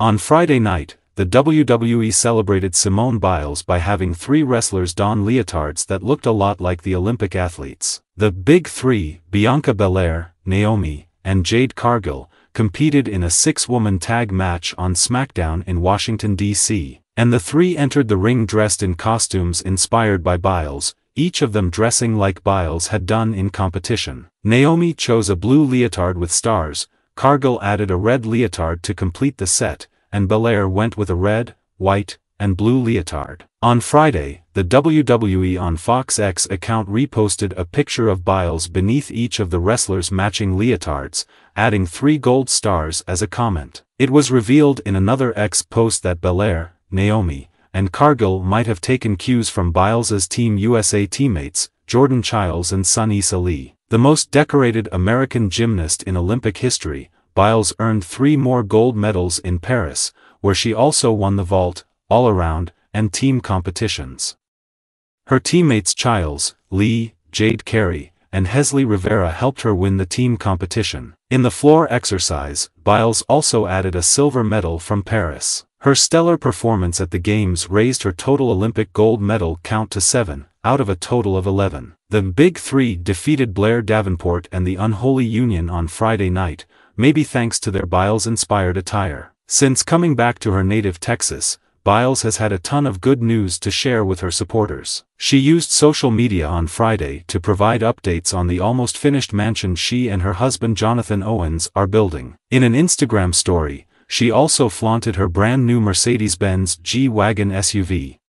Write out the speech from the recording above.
On Friday night, the WWE celebrated Simone Biles by having three wrestlers don leotards that looked a lot like the Olympic athletes. The Big Three, Bianca Belair, Naomi, and Jade Cargill, competed in a six-woman tag match on SmackDown in Washington, D.C., and the three entered the ring dressed in costumes inspired by Biles, each of them dressing like Biles had done in competition. Naomi chose a blue leotard with stars, Cargill added a red leotard to complete the set, and Belair went with a red, white, and blue leotard. On Friday, the WWE on Fox X account reposted a picture of Biles beneath each of the wrestlers' matching leotards, adding three gold stars as a comment. It was revealed in another X post that Belair, Naomi, and Cargill might have taken cues from Biles's Team USA teammates, Jordan Childs and Sunny Lee. The most decorated American gymnast in Olympic history, Biles earned three more gold medals in Paris, where she also won the vault, all-around, and team competitions. Her teammates Childs, Lee, Jade Carey, and Hesley Rivera helped her win the team competition. In the floor exercise, Biles also added a silver medal from Paris. Her stellar performance at the Games raised her total Olympic gold medal count to seven, out of a total of 11. The Big Three defeated Blair Davenport and the Unholy Union on Friday night, maybe thanks to their Biles-inspired attire. Since coming back to her native Texas, Biles has had a ton of good news to share with her supporters. She used social media on Friday to provide updates on the almost finished mansion she and her husband Jonathan Owens are building. In an Instagram story, she also flaunted her brand new Mercedes-Benz G-Wagon SUV.